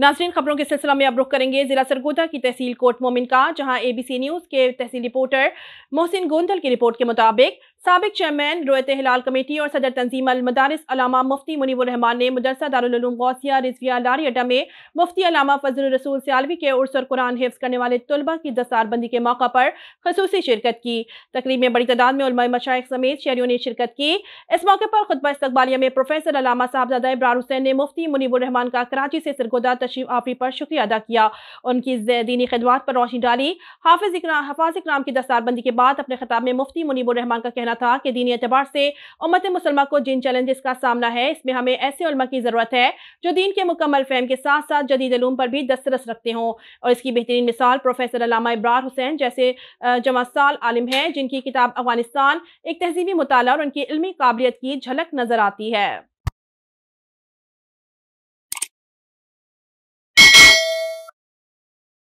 नाजरीन खबरों के सिलसिला में अब रुख करेंगे जिला सरगोदा की तहसील कोट मोमिन का जहां एबीसी न्यूज़ के तहसील रिपोर्टर मोहसिन गोंदल की रिपोर्ट के मुताबिक सबक चेयरमैन रोयत हिलाल कमेटी और सदर तंजीम अलमदारस अलामा मुफ्ती मुनीबरहमान ने मदरसा दारूम गौसिया रिजविया लारी अड्डा में मुफ्ती अलामा फजल रसूल सियालवी के उर्स और कुरान हिफ्स करने वाले तलबा की दस्तारबंदी के मौका पर खसूस शिरकत की तकरीब में बड़ी तादाद में मशाइ समेत शहरीों ने शिरकत की इस मौके पर खुतबा इस्तबालिया में प्रोफेसर अलामा साहबजादा इब्रार हुसैन ने मुफ्ती मुनीबरहमान का कराची से सरगोदा तशीफ आफरी पर शुक्रिया अदा किया उनकी दीनी खदवात पर रोशनी डाली हाफिज हाफाज इकराम की दस्तारबंदी के बाद अपने खिताब में मुफ्ती मुनीबरहमान का कहना कहना था कि दीनी एतबार से उम्मत मुसलमा को जिन चैलेंजेस का सामना है इसमें हमें ऐसे उलमा की ज़रूरत है जो दीन के मुकम्मल फहम के साथ साथ जदीद लूम पर भी दस्तरस रखते हों और इसकी बेहतरीन मिसाल प्रोफेसर अलामा इब्रार हुसैन जैसे जमासाल आलिम हैं जिनकी किताब अफगानिस्तान एक तहजीबी मुताला और उनकी इलमी काबिलियत की झलक नज़र आती है